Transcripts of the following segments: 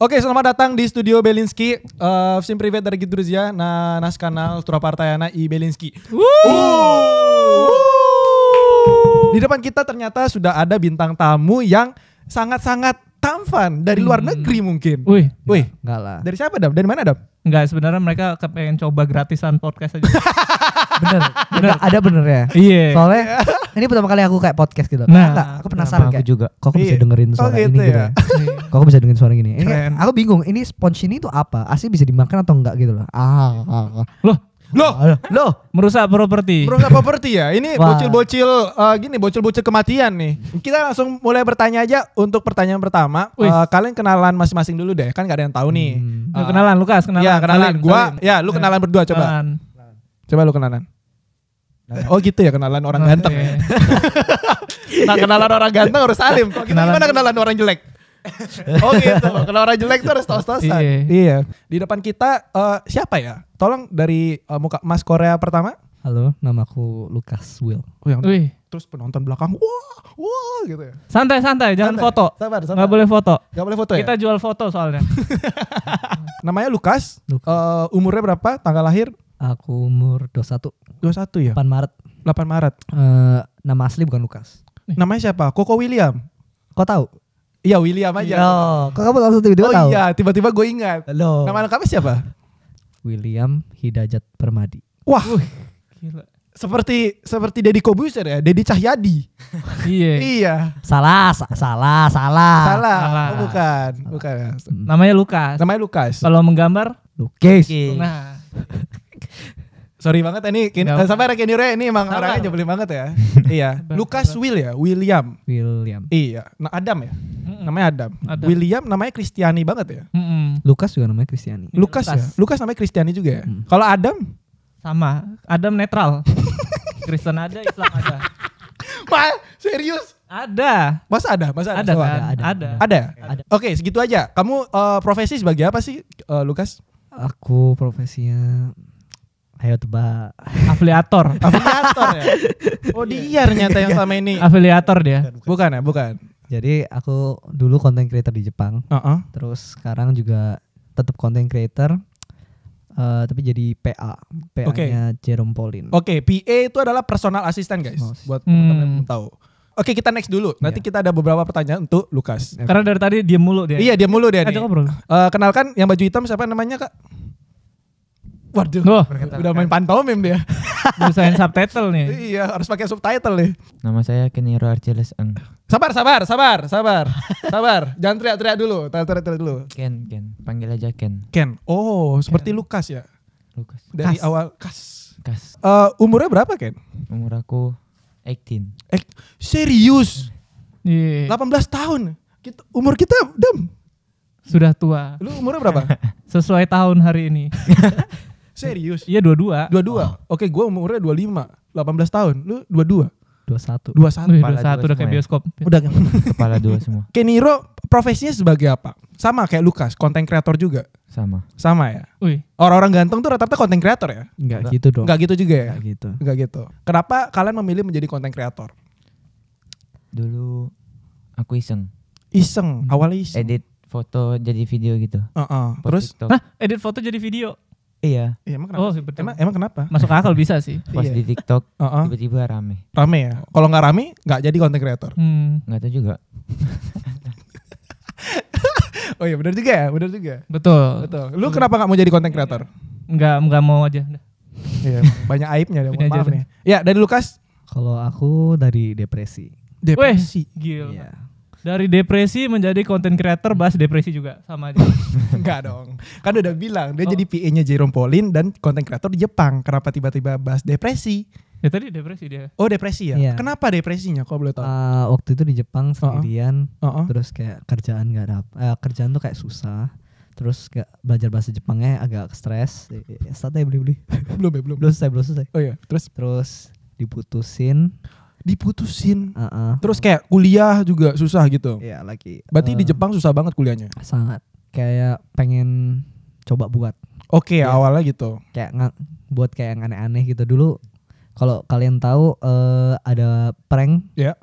Oke, selamat datang di studio Belinski. Uh, eh, private dari дорогие друзья, nah, наш I Turopартayana и Belinski. Di depan kita ternyata sudah ada bintang tamu yang sangat-sangat tampan dari luar hmm. negeri mungkin. Wih, wih, enggak lah. Dari siapa, dap? Dari mana, dap? Enggak, sebenarnya mereka kepengen coba gratisan podcast aja. bener, bener. ada bener ya. Iya. Soalnya ini pertama kali aku kayak podcast gitu. Nah, Enggak, aku penasaran kayak. Aku juga. Kok aku bisa iya. dengerin oh, suara oh, gitu ini gitu ya? gitu Kok aku bisa dengerin suara gini? Ini aku bingung. Ini sponge ini tuh apa? Asli bisa dimakan atau enggak gitu loh? Ah, ah, ah. Loh, Loh, ah, ah. loh, merusak properti. Merusak properti ya. Ini bocil-bocil uh, gini, bocil-bocil kematian nih. Kita langsung mulai bertanya aja untuk pertanyaan pertama. Uh, kalian kenalan masing-masing dulu deh, kan gak ada yang tahu nih. Hmm. Uh, kenalan Lukas, kenalan. Ya, kenalan. Salin, gua, salin. ya lu kenalan berdua coba. Kenalan. Coba lu kenalan. Oh gitu ya kenalan orang oh, iya. ganteng. iya. nah kenalan orang ganteng harus salim. Kok kita gimana kenalan orang jelek? oh gitu. Kalau orang jelek tuh harus tos-tosan. Iya. iya. Di depan kita uh, siapa ya? Tolong dari uh, muka Mas Korea pertama. Halo, namaku Lukas Will. Oh, yang Wih. terus penonton belakang wah wah gitu ya. Santai santai, jangan santai. foto. Sabar, sabar. Gak boleh foto. Gak boleh foto ya. Kita jual foto soalnya. Namanya Lukas. Lukas. Uh, umurnya berapa? Tanggal lahir? Aku umur 21. 21 ya? 8 Maret. 8 Maret. Uh, nama asli bukan Lukas. Eh. Namanya siapa? Koko William. Kok tahu? Iya William aja. Oh, kok kamu langsung tiba-tiba oh, tahu? Oh iya, tiba-tiba gue ingat. Halo. Nama lengkapnya siapa? William Hidajat Permadi. Wah. Uh, gila. Seperti seperti Deddy Kobuser ya, Deddy Cahyadi. iya. iya. Salah, salah, salah. Salah. salah. Oh, bukan, salah. bukan. Namanya Lukas. Namanya Lukas. Kalau menggambar, Lukas. Nah. Sorry banget ini kini, eh, sampai rek Re ini emang orangnya jebelin banget ya. iya. Lucas Will ya, William. William. Iya. Nah Adam ya. mm Namanya Adam. Adam. William namanya Kristiani banget ya. Mm-mm. Lukas juga namanya Kristiani. Lucas, iya, Lucas ya. Lucas namanya Kristiani juga ya. Mm. Kalau Adam sama. Adam netral. Kristen ada, Islam ada. Ma, serius? Ada. Masa ada? Masa oh, kan? ada? Ada. Ada. ada. ada. Oke, segitu aja. Kamu uh, profesi sebagai apa sih, uh, eh, Lukas? Aku profesinya Ayo tebak. Afiliator. Afiliator ya. Oh iya. dia ternyata yang sama ini. Afiliator dia. Bukan, bukan. bukan ya, bukan. Jadi aku dulu konten creator di Jepang. Uh -uh. Terus sekarang juga tetap konten creator. Uh, tapi jadi PA, PA-nya okay. Jerome Pauline. Oke, okay, PA itu adalah personal assistant guys. Oh, buat teman-teman hmm. tahu. Oke kita next dulu. Nanti yeah. kita ada beberapa pertanyaan untuk Lukas. Karena dari tadi dia mulu dia. Iya dia mulu dia. Uh, kenalkan yang baju hitam siapa namanya kak? Waduh, oh. udah main pantomim dia. Usahain subtitle nih. Iya, harus pakai subtitle nih. Nama saya Keniro Arceles Eng. Sabar, sabar, sabar, sabar. sabar, jangan teriak-teriak dulu. Teriak-teriak dulu. Ken, Ken. Panggil aja Ken. Ken. Oh, seperti Lukas ya? Lukas. Dari kas. awal Kas. Kas. Uh, umurnya berapa, Ken? Umur aku 18. Eh, serius. serius? Yeah. 18 tahun. Kita, umur kita dem sudah tua. Lu umurnya berapa? Sesuai tahun hari ini. serius? Iya, dua-dua. Dua-dua. Oh. Oke, gua umurnya 25, 18 tahun. Lu dua-dua. 21. 21. dua 21 udah kayak ya. bioskop. Ya? Udah kepala dua semua. Keniro profesinya sebagai apa? Sama kayak Lukas, konten kreator juga. Sama. Sama ya? Orang-orang ganteng tuh rata-rata konten kreator ya? Enggak gitu dong. Enggak gitu juga ya? Enggak gitu. Enggak gitu. Kenapa kalian memilih menjadi konten kreator? Dulu aku iseng. Iseng, hmm. awalnya iseng. Edit foto jadi video gitu. Uh -uh. Terus? TikTok. Hah, edit foto jadi video? Iya. Iya emang kenapa? Oh, sih? betul. Emang, emang kenapa? Masuk akal bisa sih. Pas di TikTok uh-uh. tiba-tiba rame. Rame ya. Kalau nggak rame nggak jadi konten kreator. Hmm. Nggak tahu juga. oh iya benar juga ya, benar juga. Betul. Betul. Lu betul. kenapa nggak mau jadi konten kreator? Nggak nggak mau aja. Iya, banyak aibnya deh. Maaf nih. Ya dari Lukas. Kalau aku dari depresi. Depresi. Weh, gila. Iya dari depresi menjadi konten creator bahas depresi juga sama aja. Enggak dong. Kan udah bilang dia oh. jadi PA-nya Jerome Pauline dan konten creator di Jepang. Kenapa tiba-tiba bahas depresi? Ya tadi depresi dia. Oh depresi ya. Yeah. Kenapa depresinya? kok boleh tahu? Uh, waktu itu di Jepang uh-uh. sendirian, uh -uh. terus kayak kerjaan nggak ada, uh, eh, kerjaan tuh kayak susah. Terus gak belajar bahasa Jepangnya agak stres. Eh, start ya beli beli. belum ya belum. Belum selesai belum selesai. Oh iya. Terus? Terus diputusin diputusin. Uh -uh. Terus kayak kuliah juga susah gitu. Iya, lagi. Berarti uh, di eh. Jepang susah banget kuliahnya. Sangat. Kayak pengen coba buat. Oke, okay, iya. awalnya gitu. Kayak nggak buat kayak yang aneh-aneh gitu dulu. Kalau kalian tahu uh, ada prank. Ya. Yeah.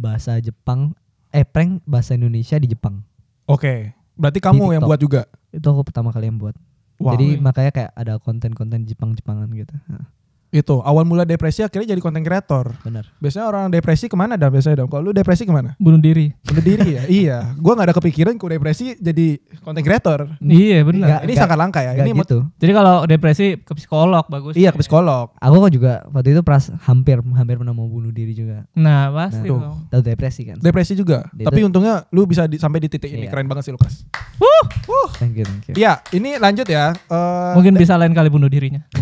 Bahasa Jepang eh prank bahasa Indonesia di Jepang. Oke. Okay. Berarti kamu yang buat juga? Itu aku pertama kali yang buat. Wow. Jadi makanya kayak ada konten-konten Jepang-Jepangan gitu. Nah itu awal mula depresi akhirnya jadi konten kreator benar biasanya orang depresi kemana dah biasanya dong kalau lu depresi kemana bunuh diri bunuh diri ya iya gua nggak ada kepikiran ku depresi jadi konten kreator iya benar ini sangat langka ya ini gitu jadi kalau depresi ke psikolog bagus iya ke psikolog aku kok juga waktu itu pras hampir hampir pernah mau bunuh diri juga nah pasti nah, tuh. tahu depresi kan depresi juga Dia tapi untungnya lu bisa di, sampai di titik ini iya. keren banget sih Lukas Wuh, wuh. Thank you, thank you. ya ini lanjut ya. Uh, Mungkin bisa lain kali bunuh dirinya.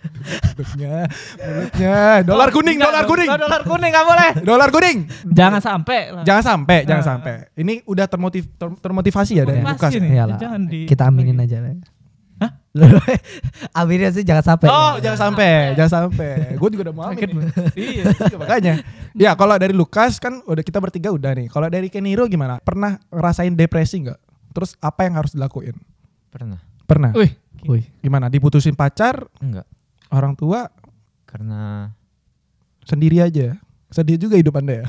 mulutnya mulutnya dolar kuning dolar kuning dolar kuning nggak boleh dolar kuning jangan sampai jangan sampai uh, jangan sampai ini udah termotiv ter, termotivasi ya dari Lukas ya kita aminin lagi. aja lah Hah? aminin sih jangan sampai. Oh, ya. jangan sampai, jangan sampai. Gue juga udah mau amin. Iya, iya, iya, makanya. Ya, kalau dari Lukas kan udah kita bertiga udah nih. Kalau dari Keniro gimana? Pernah ngerasain depresi nggak? Terus apa yang harus dilakuin? Pernah. Pernah. Wih. Wih. Gimana? Diputusin pacar? Enggak orang tua karena sendiri aja sedih juga hidup anda ya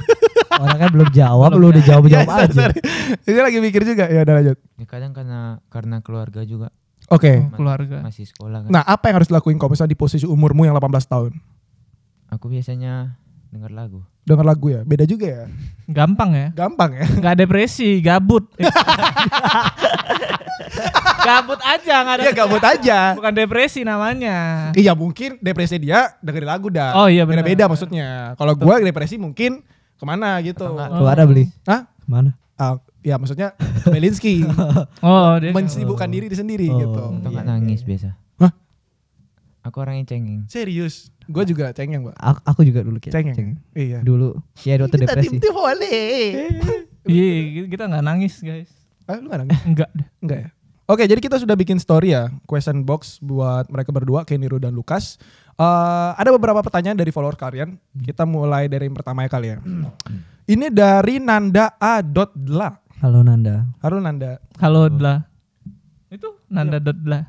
orangnya belum jawab belum lu udah jawab jawab ya, ya aja ini lagi mikir juga ya udah lanjut ya, kadang karena karena keluarga juga oke okay. keluarga masih sekolah kan nah apa yang harus lakuin kalau misalnya di posisi umurmu yang 18 tahun aku biasanya dengar lagu dengar lagu ya beda juga ya gampang ya gampang ya nggak depresi gabut gabut aja nggak ada. Iya gabut aja. Bukan depresi namanya. Iya mungkin depresi dia dengerin lagu dah. Oh iya Beda, beda maksudnya. Kalau gue depresi mungkin kemana gitu. Keluar beli. ah Kemana? Uh, ya maksudnya melinsky oh, dia mensibukkan oh. diri di sendiri oh, gitu. Iya, Atau iya. nangis biasa. Hah? Aku yang cengeng. Serius? Gue juga cengeng, Pak. Aku, aku juga dulu kayak Cengeng. cengeng. Iya. Dulu. Ya, dokter depresi. Kita tim-tim boleh. Iya, kita nggak nangis, guys. Ah, lu nggak nangis? Enggak. Enggak ya? Oke, jadi kita sudah bikin story ya, question box buat mereka berdua, Keniru dan Lukas. Uh, ada beberapa pertanyaan dari follower kalian. Hmm. Kita mulai dari yang pertama ya kali ya. Hmm. Ini dari Nanda A. Dla. Halo Nanda. Halo Nanda. Halo Dla. Itu Nanda ya. Dla.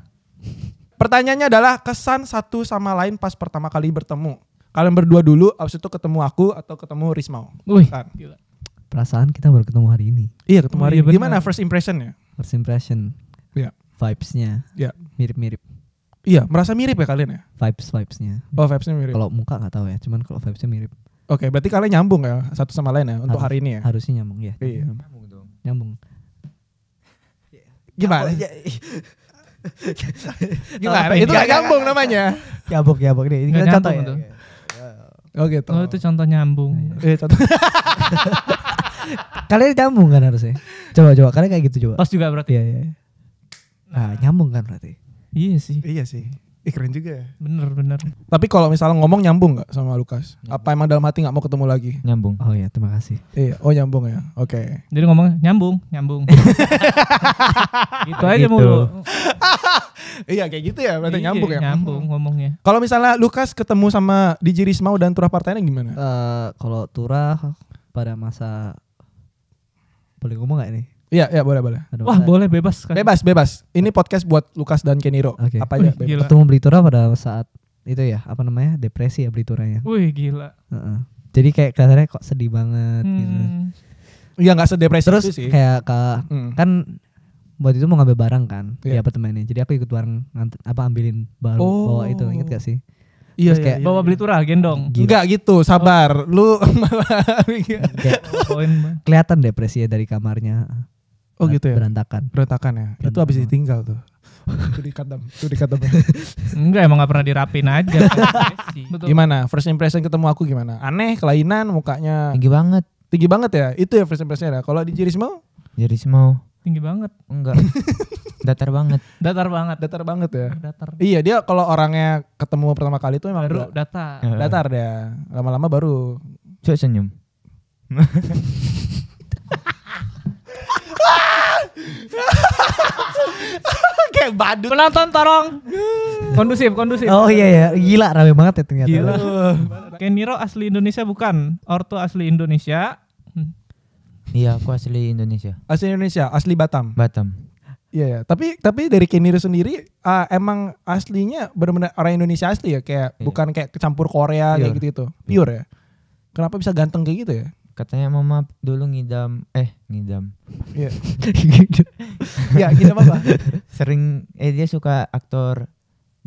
Pertanyaannya adalah kesan satu sama lain pas pertama kali bertemu. Kalian berdua dulu, abis itu ketemu aku atau ketemu Rismau. Wih, kan? Perasaan kita baru ketemu hari ini. Iya, ketemu oh, hari oh, iya, ini. Gimana first impressionnya? First impression Iya. vibesnya ya. Mirip-mirip. Iya, merasa mirip ya kalian ya? Vibes vibesnya. Oh, vibesnya mirip. Kalau muka nggak tahu ya, cuman kalau vibesnya mirip. Oke, okay, berarti kalian nyambung ya satu sama lain ya Harus, untuk hari ini ya? Harusnya nyambung ya. Iya. Nyambung dong. Nyambung. Gimana? Gimana? Itu gak nyambung namanya. Nyambung, nyambung nih. Ini contoh ya. Oh gitu. Oh itu contoh nyambung. Eh contoh. kalian nyambung kan harusnya. Coba coba kalian kayak gitu coba. Pas juga berarti. Iya, iya. Nah, nyambung kan berarti. Iya sih. Iya sih. Ih keren juga ya. Bener bener. Tapi kalau misalnya ngomong nyambung nggak sama Lukas? Nyambung. Apa emang dalam hati nggak mau ketemu lagi? Nyambung. Oh ya terima kasih. Iya. Oh nyambung ya. Oke. Okay. Jadi ngomong nyambung, nyambung. gitu aja gitu. mulu. iya kayak gitu ya. Berarti iya, nyambung ya. Nyambung ngomongnya. Kalau misalnya Lukas ketemu sama DJ Rismau dan Turah Partainya gimana? Uh, kalau Turah pada masa boleh ngomong gak ini? Iya, iya boleh boleh. Aduh, Wah, boleh bebas kan? Bebas, bebas. Ini podcast buat Lukas dan Keniro. Okay. Apa aja? Itu bebas. Ketemu pada saat itu ya, apa namanya? Depresi ya Blituranya. Wih, gila. Uh -uh. Jadi kayak katanya kok sedih banget gitu. hmm. gitu. Iya, nggak sedepresi Terus sih. kayak ke, hmm. kan buat itu mau ngambil barang kan yeah. di iya. apartemennya. Jadi aku ikut barang apa ambilin baru oh. bawa itu, inget gak sih? Iya, iya, kayak iya, bawa iya. beli turah gendong. Gila. Enggak gitu, sabar. Oh. Lu kelihatan depresi ya dari kamarnya. Oh gitu ya. Berantakan. Berantakan ya. Berantakan. Itu habis ditinggal tuh. itu dikadam, itu dikadam. Enggak emang gak pernah dirapin aja. Gimana? First impression ketemu aku gimana? Aneh, kelainan, mukanya. Tinggi banget. Tinggi banget ya? Itu ya first impressionnya ya. Kalau di Jirismo? mau tinggi banget. Enggak. datar banget. Datar banget. Datar banget ya. Datar. Iya, dia kalau orangnya ketemu pertama kali itu emang baru datar. Datar dia. Lama-lama baru. coba senyum. Kayak badut. Penonton tolong. Kondusif, kondusif. Oh iya ya, gila rame banget ya ternyata. Gila. Keniro asli Indonesia bukan? Orto asli Indonesia. Iya, aku asli Indonesia. Asli Indonesia, asli Batam. Batam. Iya, ya. tapi tapi dari Keniro sendiri uh, emang aslinya benar-benar orang Indonesia asli ya, kayak iya. bukan kayak kecampur Korea Pure. kayak gitu itu? Pure ya. Kenapa bisa ganteng kayak gitu ya? katanya mama dulu ngidam eh ngidam ya ya ngidam apa sering eh dia suka aktor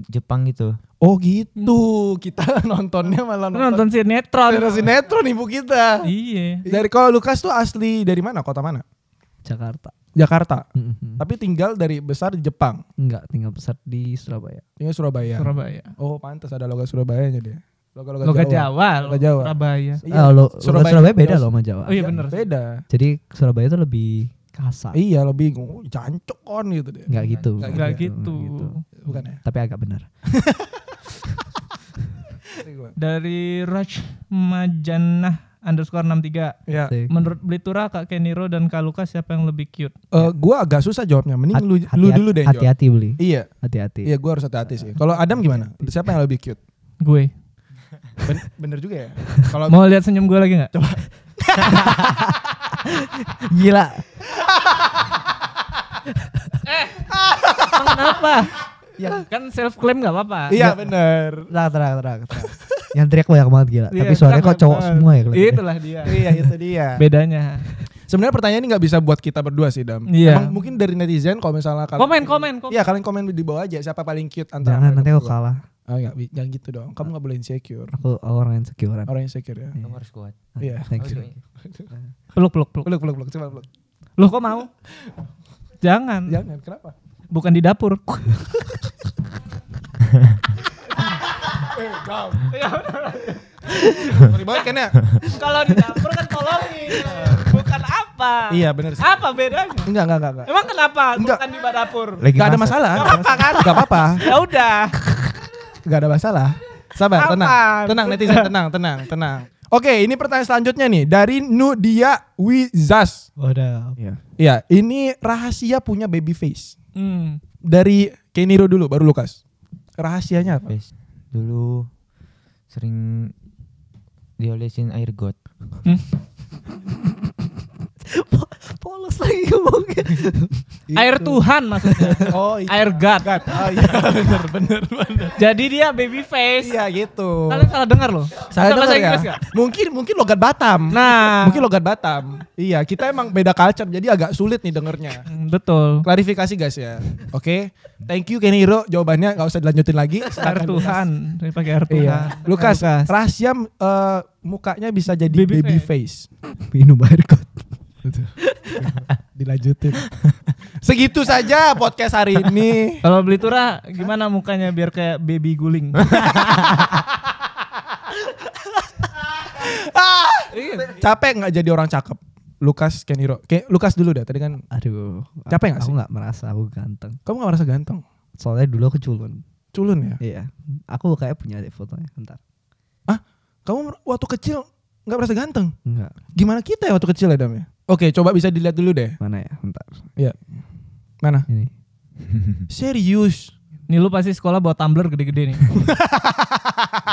Jepang gitu oh gitu kita nontonnya malah nonton, nonton sinetron nonton sinetron ibu kita iya dari kalau Lukas tuh asli dari mana kota mana Jakarta Jakarta mm-hmm. tapi tinggal dari besar di Jepang enggak tinggal besar di Surabaya tinggal Surabaya Surabaya oh pantas ada logo Surabaya jadi Logat, logat, jawa, Jawa, logat Jawa, Surabaya. Iya. Ah, lo, Surabaya, Surabaya beda loh sama Jawa. Oh iya benar. Beda. Jadi Surabaya itu lebih kasar. Iya, lebih jancok kan gitu deh. Enggak gitu. Enggak gitu. Gitu. gitu. Bukan ya? Tapi agak benar. Dari Raj Majanah underscore 63. Ya. Menurut Blitura, Kak Keniro dan Kak Luka siapa yang lebih cute? Uh, gua agak susah jawabnya. Mending hati, lu, hati, lu dulu deh. Hati-hati Bli. Iya. Hati-hati. Iya, gua harus hati-hati sih. Kalau Adam gimana? Siapa yang lebih cute? Gue. Ben, bener juga ya. Kalau mau lihat senyum gue lagi nggak? Coba. Gila. eh. Kenapa? Ya kan self claim gak apa-apa. Iya bener. Terang terang terang. Yang teriak banyak banget gila. Iya, Tapi suaranya kok cowok semua ya. Kelihatan. Ya? Itulah dia. iya itu dia. Bedanya. Sebenarnya pertanyaan ini nggak bisa buat kita berdua sih Dam. Iya. Emang mungkin dari netizen kalau misalnya kalian komen komen. Iya kalian komen di bawah aja siapa paling cute antara. Jangan nanti aku kalah. Oh ah, enggak, jangan gitu dong. Kamu nggak boleh insecure. Aku orang yang insecure. Orang yang insecure ya. Iya. Kamu harus kuat. Iya. Thank you. Peluk, peluk, peluk. Peluk, peluk, peluk. Coba peluk. Loh kok mau? jangan. Jangan. Kenapa? Bukan di dapur. eh, jam. kan ya. Kalau di dapur kan tolongin. Bukan apa. Iya benar sih. Apa bedanya? Enggak, enggak, enggak. Emang kenapa? Enggak. Bukan di dapur. Enggak ada masalah. Enggak apa-apa kan? Enggak apa-apa. Ya udah. Gak ada masalah. Sabar, tenang. Tenang netizen, tenang, tenang, tenang. Oke, ini pertanyaan selanjutnya nih dari Nudia Wizas. Waduh. Iya. Iya, ini rahasia punya baby face. Hmm. Dari Keniro dulu baru Lukas. Rahasianya apa? Dulu sering diolesin air got. Hmm? polos lagi ngomongnya. Air Tuhan maksudnya. Oh iya. Air God. God. Oh iya bener bener bener. Jadi dia baby face. Iya gitu. Kalian salah dengar loh. Salah dengar ya. Gak? Mungkin mungkin logat Batam. Nah. Mungkin logat Batam. Iya kita emang beda culture jadi agak sulit nih dengernya. Hmm, betul. Klarifikasi guys ya. Oke. Okay. Thank you Kenny Keniro. Jawabannya nggak usah dilanjutin lagi. Air Tuhan. Dari pakai Air iya. Tuhan. Iya. Lukas, Lukas. rahasia uh, eh, mukanya bisa jadi baby, baby face. face. Minum air kot. Gitu. Dilanjutin. Segitu saja podcast hari ini. Kalau beli tura gimana mukanya biar kayak baby guling. ah, capek nggak jadi orang cakep? Lukas Keniro. Kayak Lukas dulu deh tadi kan. Aduh. Capek nggak sih? Aku gak merasa aku ganteng. Kamu gak merasa ganteng? Soalnya dulu aku culun. Culun ya? Iya. Aku kayak punya deh fotonya. Bentar. Ah, kamu waktu kecil nggak merasa ganteng? Enggak. Gimana kita ya waktu kecil ya Dam ya? Oke, coba bisa dilihat dulu deh. Mana ya? Bentar. Iya. Mana? Ini. Serius. Nih lu pasti sekolah bawa tumbler gede-gede nih.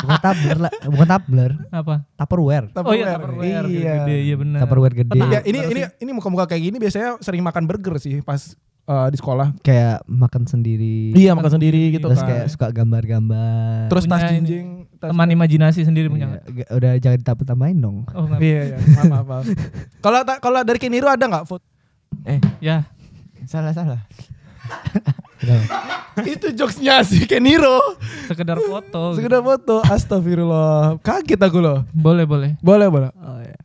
bukan tumbler lah, bukan tumbler. Apa? Tupperware. tupperware. Oh iya, tupperware iya. gede, iya benar. Tupperware gede. ya, ini ini ini muka-muka kayak gini biasanya sering makan burger sih pas uh, di sekolah kayak makan sendiri iya makan sendiri gitu terus kan. kayak suka gambar-gambar terus tas jinjing teman imajinasi sendiri punya iya, udah jangan ditambah tambahin dong oh, iya iya maaf maaf kalau kalau dari Kiniru ada nggak food eh ya salah salah itu jokesnya si Keniro sekedar foto sekedar gitu. foto astagfirullah kaget aku loh boleh boleh boleh boleh oh, iya.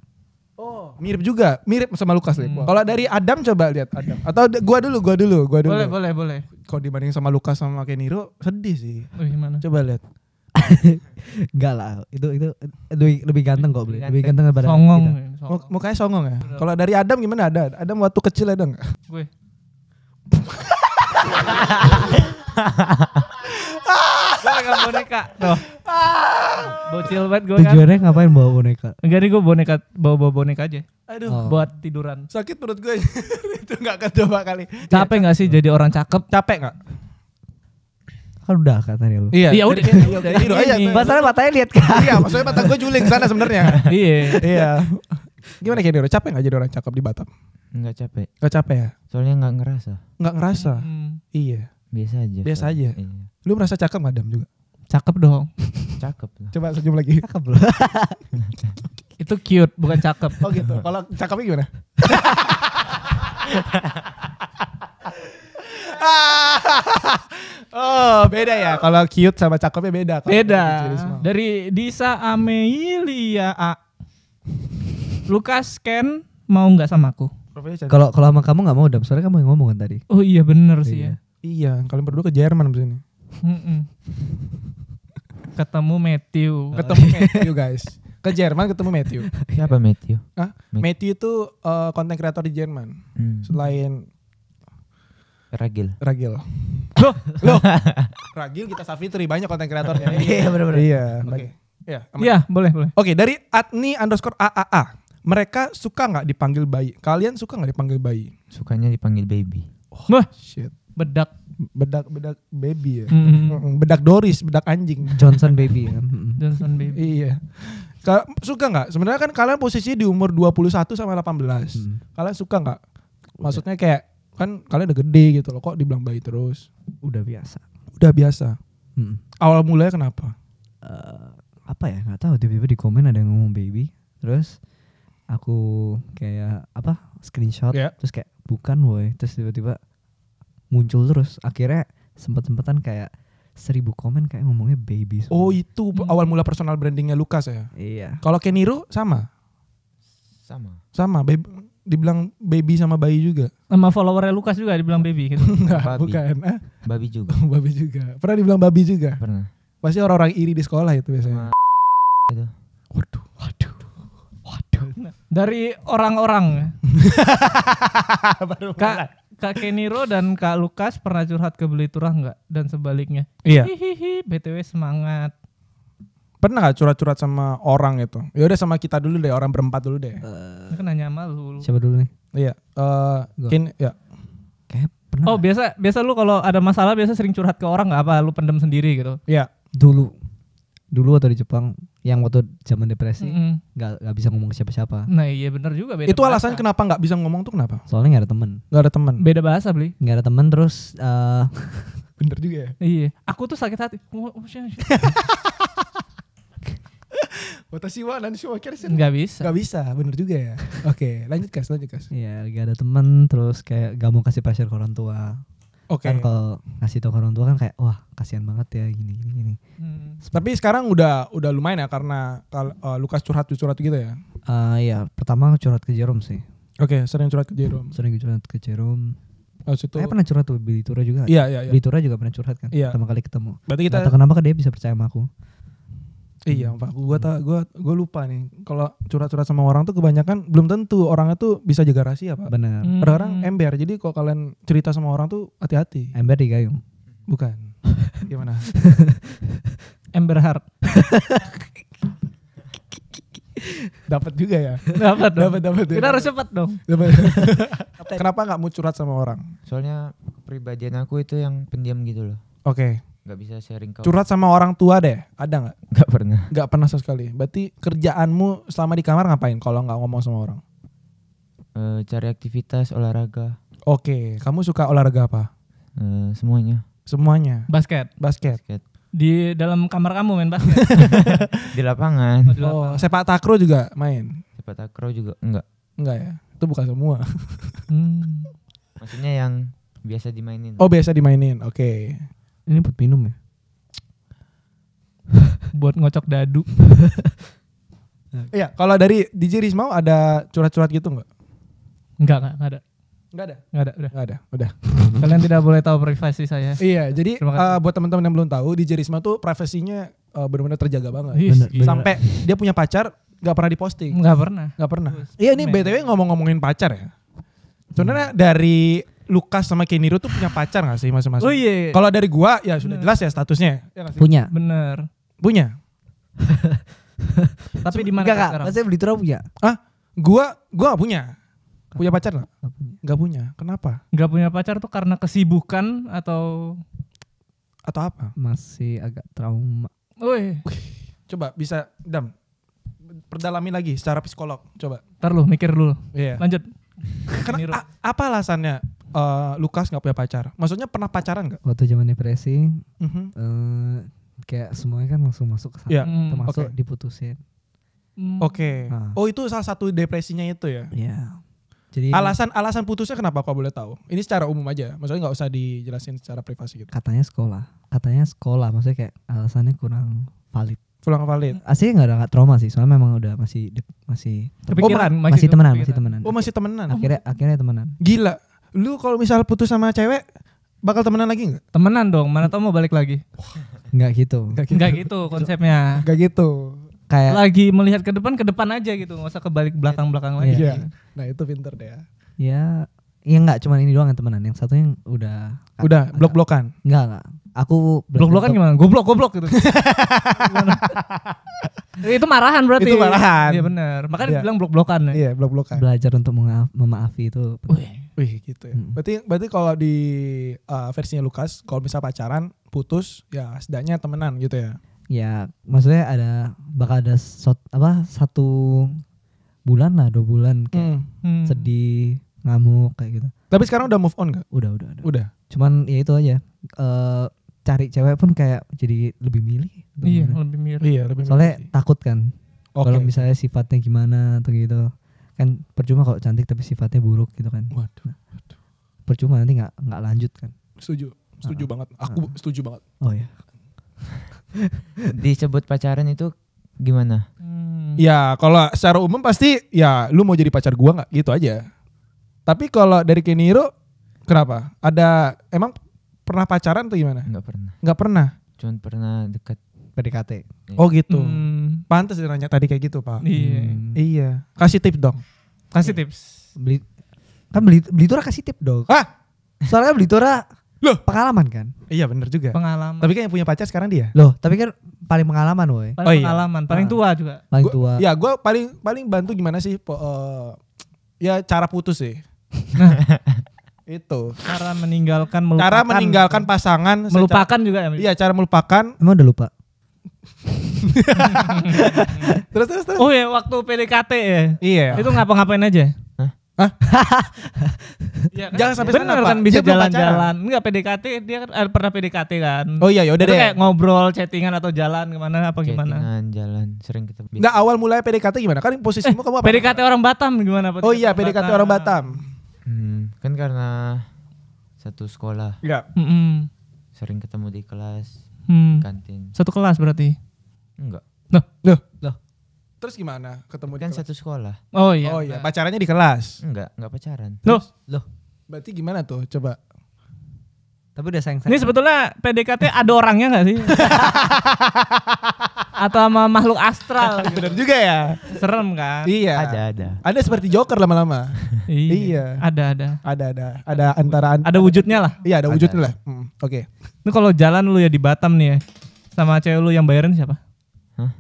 Mirip juga, mirip sama Lukas hmm. Kalau dari Adam coba lihat Adam. Atau gua dulu, gua dulu, gua dulu. Boleh, boleh, boleh. Kalau dibanding sama Lukas sama Keniro, sedih sih. Oh, gimana? Coba lihat. Enggak lah, itu itu lebih, lebih ganteng kok, beli. Lebih ganteng daripada songong. Kita. songong. Mukanya songong ya. Kalau dari Adam gimana ada? Adam waktu kecil ada enggak? Gue. Gue boneka. Tuh. Bocil banget gue kan. Tujuannya ngapain bawa boneka? Enggak nih gue boneka bawa-bawa boneka aja. Aduh, oh. buat tiduran. Sakit perut gue. itu nggak kedua kali. Capek enggak sih jadi orang cakep? Capek nggak? Kan udah kan tadi lu. Iya. Iya udah. Iya, iya, tidur aja. Iya. Masalahnya matanya lihat kan. Iya, maksudnya mata gue juling sana sebenarnya. Iya. Iya. Gimana kayak Niro? Capek gak jadi orang cakep di Batam? Enggak capek. Enggak capek ya? Soalnya enggak ngerasa. Enggak ngerasa. Hmm. Iya. Biasa aja. Biasa aja. Iya. Lu merasa cakep Adam juga? Cakep dong. Cakep. Coba senyum lagi. Cakep loh. itu cute, bukan cakep. Oh gitu. Kalau cakepnya gimana? oh beda ya kalau cute sama cakepnya beda kalo beda dari Disa Amelia A Lukas Ken mau nggak sama aku kalau kalau sama kamu nggak mau dam soalnya kamu yang ngomong kan tadi oh iya bener sih iya. ya iya kalian berdua ke Jerman abis ketemu Matthew. Oh, ketemu iya. Matthew guys. Ke Jerman ketemu Matthew. Siapa Matthew? Hah? Matthew itu eh, konten uh, kreator di Jerman. Hmm. Selain Ragil. Ragil. Loh, loh. Ragil kita Safitri banyak konten kreatornya. iya, benar-benar. Iya. Oke. Iya, iya, boleh, boleh. Oke, okay, dari Adni underscore AAA. Mereka suka nggak dipanggil bayi? Kalian suka nggak dipanggil bayi? Sukanya dipanggil baby. Oh, Wah, shit. Bedak bedak bedak baby ya mm. bedak Doris bedak anjing Johnson baby ya mm-hmm. Johnson baby iya Ka suka nggak sebenarnya kan kalian posisi di umur 21 sama 18 mm. Mm-hmm. kalian suka nggak maksudnya kayak kan kalian udah gede gitu loh kok dibilang bayi terus udah biasa udah biasa mm. awal mulanya kenapa uh, apa ya nggak tahu tiba-tiba di komen ada yang ngomong baby terus aku kayak apa screenshot yeah. terus kayak bukan woi terus tiba-tiba muncul terus akhirnya sempat sempetan kayak seribu komen kayak ngomongnya baby semua. oh itu hmm. awal mula personal brandingnya Lukas ya iya kalau Keniro sama sama sama baby dibilang baby sama bayi juga sama followernya Lukas juga dibilang baby gitu Enggak, bukan ah? babi juga babi juga pernah dibilang babi juga pernah pasti orang-orang iri di sekolah itu biasanya itu waduh waduh waduh dari orang-orang Kak, Kak Keniro dan Kak Lukas pernah curhat ke beli turah nggak dan sebaliknya? Iya. Hihihi, BTW semangat. Pernah gak curhat-curhat sama orang itu? Ya udah sama kita dulu deh, orang berempat dulu deh. Uh, kan nanya sama lu. Siapa dulu nih? Iya. Eh, uh, Kin, ya. Kayak pernah. Oh, biasa biasa lu kalau ada masalah biasa sering curhat ke orang nggak apa lu pendem sendiri gitu? Iya. Dulu dulu atau di Jepang yang waktu zaman depresi nggak mm -hmm. bisa ngomong ke siapa-siapa. Nah iya benar juga. Beda itu bahasa. alasan kenapa nggak bisa ngomong tuh kenapa? Soalnya nggak ada temen. Nggak ada temen. Beda bahasa beli. Nggak ada temen terus. Uh, bener juga. ya? Iya. Aku tuh sakit hati. Watashi wa nan shou Gak bisa. Gak bisa, bener juga ya. Oke, lanjut Kas, lanjut Kas. Iya, gak ada teman terus kayak gak mau kasih pressure ke orang tua. Okay. Kan kalau ngasih tahu ke orang tua kan kayak wah kasihan banget ya gini gini gini. Hmm. Tapi sekarang udah udah lumayan ya karena uh, Lukas curhat curhat gitu ya. Uh, ya pertama curhat ke Jerome sih. Oke, okay, sering curhat ke Jerome. Sering curhat ke Jerome. Oh, Saya pernah curhat tuh Billy juga. Iya, iya, iya. Billy juga pernah curhat kan. Iya. Pertama kali ketemu. Berarti kita Gak tahu kenapa kan dia bisa percaya sama aku. Iya, hmm. Pak. Gua tak gua gua lupa nih. Kalau curhat-curhat sama orang tuh kebanyakan belum tentu orangnya tuh bisa jaga rahasia, Pak. Benar. Hmm. orang ember. Jadi kalau kalian cerita sama orang tuh hati-hati. Ember gayung. Bukan. Gimana? ember heart. dapat juga ya. Dapat Dapat dapat. Ya. Kita harus cepat dong. Dapat. Kenapa nggak mau curhat sama orang? Soalnya kepribadian aku itu yang pendiam gitu loh. Oke. Okay. Gak bisa sharing kau. Curhat sama orang tua deh, ada nggak? Gak pernah. Gak pernah sama sekali. Berarti kerjaanmu selama di kamar ngapain kalau nggak ngomong sama orang? E, cari aktivitas olahraga. Oke, kamu suka olahraga apa? E, semuanya. Semuanya. Basket. Basket. Basket. Di dalam kamar kamu main basket. di lapangan. Oh, di oh, lapangan. oh, sepak takraw juga main. Sepak takraw juga enggak. Enggak ya. Itu bukan semua. hmm. Maksudnya yang biasa dimainin. Oh, biasa dimainin. Oke. Okay. Ini buat minum ya? buat ngocok dadu. Iya, kalau dari DJ Rismau ada curhat-curhat gitu nggak? Enggak, enggak, enggak ada. Enggak ada. Enggak ada, udah. Enggak ada, udah. Kalian tidak boleh tahu privasi saya. Iya, jadi uh, buat teman-teman yang belum tahu, DJ Risma tuh privasinya uh, benar-benar terjaga banget. Bener, bener. Sampai dia punya pacar nggak pernah diposting. Nggak pernah. Nggak pernah. Iya, ini BTW ngomong-ngomongin pacar ya. Sebenarnya dari Lukas sama Keniro tuh punya pacar gak sih masing-masing? Oh iya. iya. Kalau dari gua ya sudah Bener. jelas ya statusnya. Ya, punya. Bener. Punya. Tapi di mana sekarang? Masih beli punya? Ah, gua gua gak punya. Punya pacar gak? Gak punya. Gak punya. Kenapa? Gak punya pacar tuh karena kesibukan atau atau apa? Masih agak trauma. Woi. Coba bisa dam perdalami lagi secara psikolog. Coba. Ntar mikir dulu. Iya. Yeah. Lanjut. Kenapa? apa alasannya? Eh, Lukas nggak punya pacar? Maksudnya pernah pacaran nggak? Waktu zaman depresi, mm -hmm. uh, kayak semuanya kan langsung masuk ke sana, yeah. Hmm, termasuk okay. diputusin. Mm. Oke. Okay. Nah. Oh itu salah satu depresinya itu ya? Iya. Yeah. Jadi alasan alasan putusnya kenapa kau boleh tahu? Ini secara umum aja, maksudnya nggak usah dijelasin secara privasi gitu. Katanya sekolah, katanya sekolah, maksudnya kayak alasannya kurang valid. Kurang valid. Eh, Asli nggak ada gak trauma sih, soalnya memang udah masih masih oh, masih, masih temenan, masih temenan. Oh masih temenan. Akhirnya akhirnya temenan. Gila. Lu kalau misal putus sama cewek bakal temenan lagi nggak? Temenan dong, mana tau mau balik lagi. Nggak gitu. Nggak gitu. gitu konsepnya. Nggak gitu. Kayak lagi melihat ke depan ke depan aja gitu, nggak usah kebalik belakang belakang iya. lagi. Iya. Nah itu pinter deh. Ya, ya yang nggak cuma ini doang yang temenan, yang satu yang udah udah blok blokan. Nggak nggak. Aku blok blokan gimana? Goblok goblok gitu. itu marahan berarti. Itu marahan. Iya benar. Makanya iya. ya. dibilang blok blokan. Iya blok blokan. Belajar untuk memaafi itu. Penting. Wih gitu ya. Hmm. Berarti berarti kalau di uh, versinya Lukas, kalau misal pacaran putus ya setidaknya temenan gitu ya. Ya, maksudnya ada bakal ada sot, apa satu bulan lah, dua bulan kayak hmm. Hmm. sedih, ngamuk kayak gitu. Tapi sekarang udah move on gak? Udah, udah, udah. Udah. Cuman ya itu aja. Uh, cari cewek pun kayak jadi lebih milih. Iya, lebih milih. Iya, lebih milih. Soalnya takut kan. Okay. Kalau misalnya sifatnya gimana atau gitu kan percuma kalau cantik tapi sifatnya buruk gitu kan waduh, nah, waduh. percuma nanti nggak nggak lanjut kan setuju setuju uh, banget aku uh, setuju banget oh ya disebut pacaran itu gimana hmm. ya kalau secara umum pasti ya lu mau jadi pacar gua nggak gitu aja tapi kalau dari Keniro kenapa ada emang pernah pacaran tuh gimana nggak pernah nggak pernah cuman pernah dekat PDKT. Oh gitu. Hmm. Pantas dia nanya tadi kayak gitu, Pak. Iya. Hmm. Iya. Kasih tips dong. Kasih okay. tips. Beli kan beli beli tura kasih tips dong. Ah. Soalnya beli tura Loh, pengalaman kan? Iya, bener juga. Pengalaman. Tapi kan yang punya pacar sekarang dia. Loh, tapi kan paling pengalaman, woi. Paling oh, iya. pengalaman, paling ah. tua juga. Paling gua, tua. Ya, gue paling paling bantu gimana sih po, uh, ya cara putus sih. Nah. itu cara meninggalkan melupakan cara meninggalkan pasangan melupakan secara, juga ya iya cara melupakan emang udah lupa terus terus terus. Oh ya waktu PDKT ya. Iya. Itu ngapa-ngapain aja? Hah? ya, kan? Jangan sampai bener sana, kan bisa jalan-jalan. Enggak PDKT dia kan eh, pernah PDKT kan. Oh iya, yaudah deh. Kayak ngobrol, chattingan atau jalan kemana apa gimana? Chattingan, jalan, sering kita. Nah, Enggak awal mulai PDKT gimana? Kan posisimu eh, kamu apa? PDKT orang Batam gimana? Oh iya, PDKT Batam. orang Batam. Hmm, kan karena satu sekolah. Iya. Mm -mm. Sering ketemu di kelas hmm. kantin satu kelas berarti enggak loh loh loh terus gimana ketemu kan di satu sekolah oh iya oh iya pacarannya di kelas enggak enggak pacaran loh loh berarti gimana tuh coba tapi udah sayang sayang ini sebetulnya PDKT ada orangnya nggak sih atau sama makhluk astral gitu. Bener juga ya. Serem kan? Iya. Ada ada. Ada seperti Joker lama-lama. Iya. iya. Ada ada. Ada ada. Ada antara Ada wujudnya lah. Iya, ada wujudnya ada. lah. Hmm, Oke. Okay. Ini kalau jalan lu ya di Batam nih ya. Sama cewek lu yang bayarin siapa? Hah?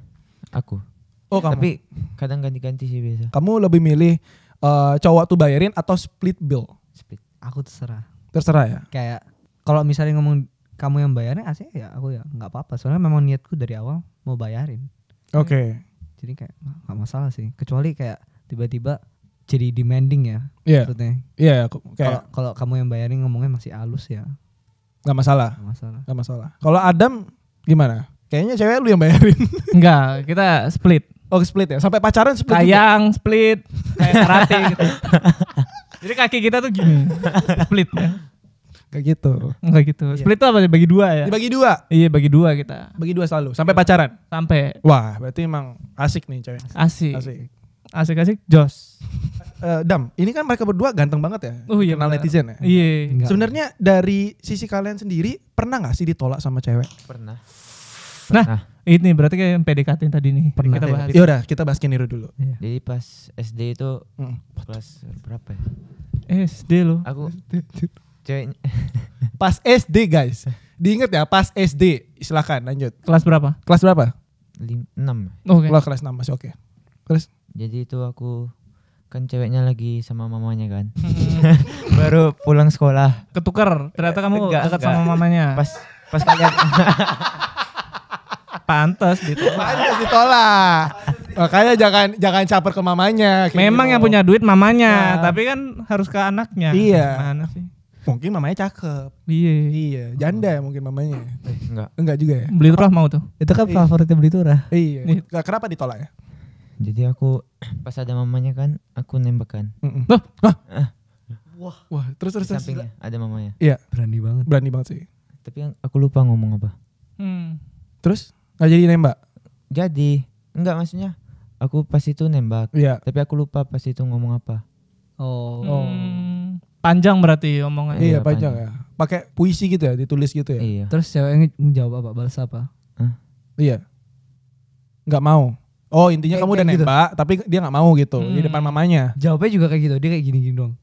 Aku. Oh, kamu. Tapi kadang ganti-ganti sih biasa. Kamu lebih milih uh, cowok tuh bayarin atau split bill? Split. Aku terserah. Terserah ya. Kayak kalau misalnya ngomong kamu yang bayarin AC ya aku ya nggak apa-apa soalnya memang niatku dari awal mau bayarin oke okay. jadi kayak nggak masalah sih kecuali kayak tiba-tiba jadi demanding ya yeah. maksudnya iya yeah, kayak kalau kamu yang bayarin ngomongnya masih halus ya nggak masalah nggak masalah nggak masalah kalau Adam gimana kayaknya cewek lu yang bayarin enggak kita split oh split ya sampai pacaran split kayang split kayak karate gitu jadi kaki kita tuh gini split ya Gak gitu. Gak gitu. Iya. Split itu apa apa? Bagi dua ya? Dibagi dua. Iya bagi dua kita. Bagi dua selalu. Sampai pacaran. Sampai. Wah berarti emang asik nih cewek. Asik. Asik. Asik-asik Jos. Uh, eh, Dam, ini kan mereka berdua ganteng banget ya. Oh iya. Kenal netizen ya. Iya. Sebenarnya dari sisi kalian sendiri pernah nggak sih ditolak sama cewek? Pernah. Nah, nah, ini berarti kayak yang PDKT yang tadi nih. Pernah. Kita bahas. Ya udah, kita bahas Kiniro dulu. Iya. iya. Jadi pas SD itu hmm. kelas berapa ya? SD lo. Aku ceweknya. Pas SD guys. diinget ya pas SD. Silakan lanjut. Kelas berapa? Kelas berapa? 6. Oke. Okay. Kelas, kelas 6 masih oke. Okay. Terus jadi itu aku kan ceweknya lagi sama mamanya kan. Hmm. Baru pulang sekolah. Ketukar. Ternyata kamu enggak, dekat sama mamanya. Pas pas kalian Pantes ditolak. Pantes ditolak. Makanya jangan jangan caper ke mamanya. Memang gitu. yang punya duit mamanya, ya. tapi kan harus ke anaknya. Iya. Mana sih? mungkin mamanya cakep. Iya. Iya, janda ya mungkin mamanya. Eh, enggak. Enggak juga ya. Beli turah mau tuh. Itu kan iya. favoritnya beli turah. Iya. Enggak kenapa ditolak ya? Jadi aku pas ada mamanya kan, aku nembakan. Mm -mm. Loh, ah. Wah. Wah, terus terus sampingnya terus. ada mamanya. Iya. Berani banget. Berani banget sih. Tapi kan aku lupa ngomong apa. Hmm. Terus nggak jadi nembak? Jadi, enggak maksudnya aku pas itu nembak. Iya. Tapi aku lupa pas itu ngomong apa. Oh. Hmm. oh. Panjang berarti omongannya. Iya, ya, panjang, panjang ya. Pakai puisi gitu ya, ditulis gitu ya. Iya. Terus cewek ngejawab apa? Balas apa? Hah? Iya. Nggak mau. Oh, intinya kayak, kamu kayak udah gitu. nembak, tapi dia nggak mau gitu hmm. di depan mamanya. Jawabnya juga kayak gitu, dia kayak gini-gini dong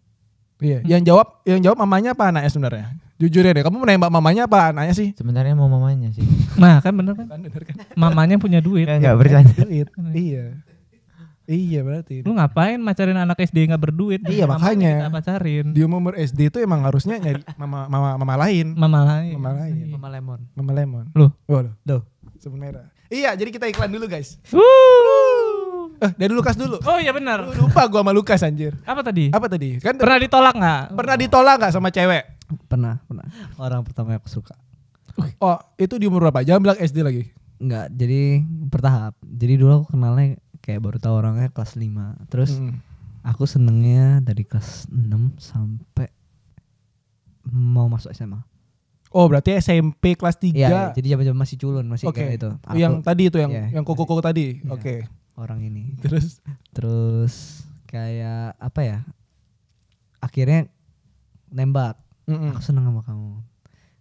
Iya, hmm. yang jawab yang jawab mamanya apa anaknya sebenarnya? Jujur ya deh, kamu menembak mamanya apa anaknya sih? Sebenarnya mau mamanya sih. nah, kan bener kan? kan bener kan? mamanya punya duit. Enggak ya, bercanda. Duit. Hmm. iya. Iya berarti. Lu ngapain macarin anak SD nggak berduit? Iya makanya. Kita pacarin. Di umur SD itu emang harusnya nyari mama mama mama lain. Mama lain. Mama lain. Iya, mama lemon. Mama lemon. Lu. Oh, lu. Duh. Sebut merah. Iya, jadi kita iklan dulu, guys. Uh. Eh, dari Lukas dulu. Oh iya benar. Lupa gua sama Lukas anjir. Apa tadi? Apa tadi? Kan pernah ditolak nggak? Pernah ditolak nggak sama cewek? Pernah, pernah. Orang pertama yang aku suka. Uh. Oh, itu di umur berapa? Jangan bilang SD lagi. Enggak, jadi bertahap. Jadi dulu aku kenalnya kayak baru tau orangnya kelas 5 terus hmm. aku senengnya dari kelas 6 sampai mau masuk SMA Oh berarti SMP kelas 3 iya, iya, jadi zaman-zaman masih culun masih okay. kayak itu. Aku, yang tadi itu yang ya, yang koko-koko tadi. Ya, Oke. Okay. Orang ini. Terus terus kayak apa ya? Akhirnya nembak. Mm -mm. Aku seneng sama kamu.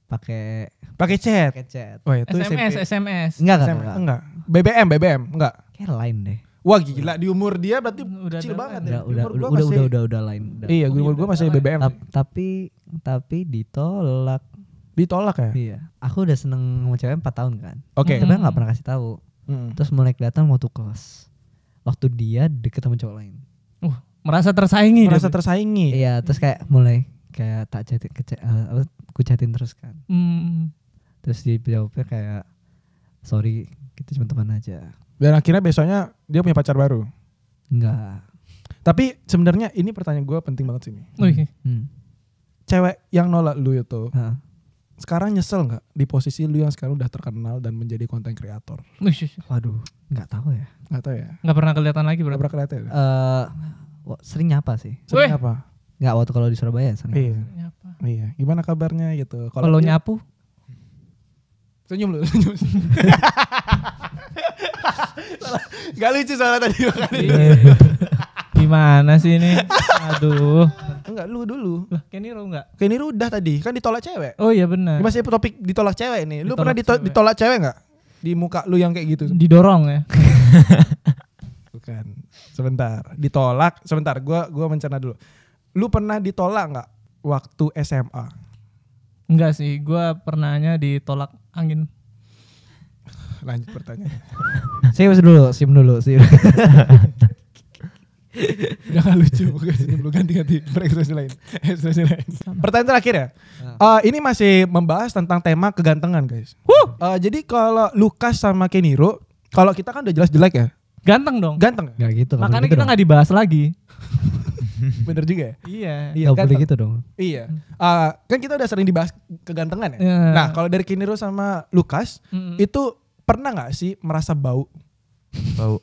Pakai pakai chat. Pakai chat. Oh, itu SMS, SMP. SMS. Enggak, enggak, enggak. enggak. BBM, BBM, enggak. Kayak lain deh. Wah gila di umur dia berarti udah, kecil udah, kan? banget ya. Udah, umur udah, udah, masih, udah, udah, udah, lain. Udah. Iya, gue umur gue masih BBM. Ta tapi tapi ditolak. Ditolak ya? Iya. Aku udah seneng sama cewek 4 tahun kan. Oke. Okay. Tapi nggak pernah kasih tahu. Mm. Terus mulai kelihatan waktu kelas. Waktu dia deket sama cowok lain. Uh, merasa tersaingi. Merasa tersaingi. Iya, terus kayak mulai kayak tak jatin kece, uh, chatin terus kan. Mm. Terus dia jawabnya kayak sorry kita cuma teman aja dan akhirnya besoknya dia punya pacar baru. Enggak. Tapi sebenarnya ini pertanyaan gue penting banget sini. Oke. Oh, okay. Iya. Hmm. Cewek yang nolak lu itu. Ha. Sekarang nyesel nggak di posisi lu yang sekarang udah terkenal dan menjadi konten kreator? Waduh, nggak tahu ya. Nggak tahu ya. Nggak pernah kelihatan lagi berapa Nggak pernah kelihatan. Uh, sering nyapa sih. Sering apa? Nggak waktu kalau di Surabaya sering. Iya. Nyapa. Iya. Gimana kabarnya gitu? Kalau nyapu? Senyum lu, senyum. Gak lucu soalnya tadi iya. Gimana sih ini? Aduh. Enggak lu dulu. Lah, nggak, enggak? Ru udah tadi, kan ditolak cewek. Oh iya benar. Masih topik ditolak cewek nih. Lu pernah ditolak ditolak cewek enggak? Di muka lu yang kayak gitu. Didorong ya. Bukan. Sebentar, ditolak. Sebentar, gua gua mencerna dulu. Lu pernah ditolak enggak waktu SMA? Enggak sih, gua pernahnya ditolak angin lanjut pertanyaan sim dulu sim dulu sim Jangan lucu, bukan belum ganti-ganti ekspresi lain. Ekspresi lain. Pertanyaan terakhir ya. Uh, ini masih membahas tentang tema kegantengan, guys. Uh, jadi kalau Lukas sama Keniro, kalau kita kan udah jelas jelek ya. Ganteng dong. Ganteng. Ya? Gak gitu. Makanya gitu kita nggak dibahas lagi. Bener juga ya? Iya. Iya kan, boleh gitu dong. Iya. Uh, kan kita udah sering dibahas kegantengan ya. Yeah. Nah kalau dari Kiniro sama Lukas mm -hmm. itu pernah nggak sih merasa bau? Bau.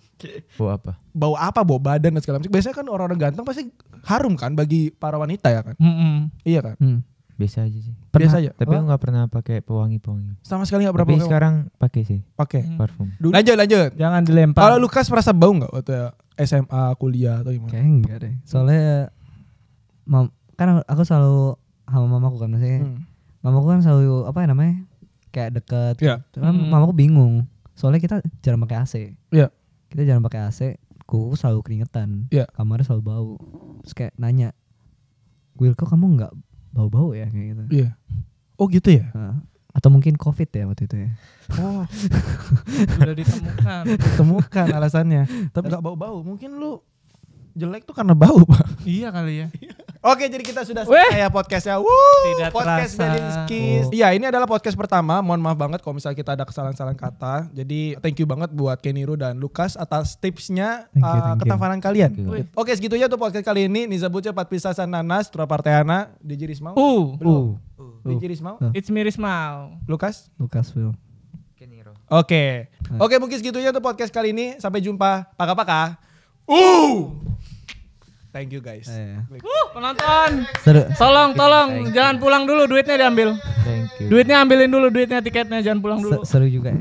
bau apa? Bau apa? Bau badan dan segala macam. Biasanya kan orang-orang ganteng pasti harum kan bagi para wanita ya kan? Mm -hmm. Iya kan? Mm. Biasa aja sih. Pernah, Biasa aja. Tapi oh. nggak pernah pakai pewangi-pewangi. Sama sekali nggak pernah. Tapi sekarang pakai sih. Pakai. Parfum. Mm. Lanjut lanjut. Jangan dilempar. Kalau Lukas merasa bau nggak waktu ya? SMA kuliah atau gimana? Kayaknya enggak deh. Soalnya mam, kan aku selalu sama mamaku kan maksudnya. Hmm. Mamaku kan selalu apa ya namanya? kayak deket. Yeah. Cuman hmm. mamaku bingung. Soalnya kita jarang pakai AC. Yeah. Kita jarang pakai AC. Kuku selalu keringetan. Yeah. Kamarnya selalu bau. Terus kayak nanya, Will kok kamu nggak bau-bau ya kayak gitu? Iya. Yeah. Oh gitu ya? Nah, atau mungkin covid ya waktu itu ya oh udah ditemukan ditemukan alasannya tapi nggak bau-bau mungkin lu jelek tuh karena bau pak iya kali ya iya. Oke, jadi kita sudah selesai ya podcastnya. Tidak podcast Belinskis. Oh. Iya, ini adalah podcast pertama. Mohon maaf banget kalau misalnya kita ada kesalahan-kesalahan kata. Jadi thank you banget buat Keniru dan Lukas atas tipsnya uh, ketampanan kalian. Oke, segitu aja tuh podcast kali ini. Niza Buce, Pat Pisasan Nanas, Tura Parteana, DJ Rismau. Uh, Uh, uh. DJ Rismau. Uh. It's me Rismau. Lukas? Lukas, Will. Keniro. Oke. Okay. Uh. Oke, okay, mungkin segitu aja tuh podcast kali ini. Sampai jumpa. Paka-paka. Uh! Thank you guys. Yeah. Iya, iya. Uh, penonton. Seru. Tolong, tolong jangan pulang dulu duitnya diambil. Thank you. Duitnya ambilin dulu duitnya tiketnya jangan pulang dulu. Seru juga. Ya.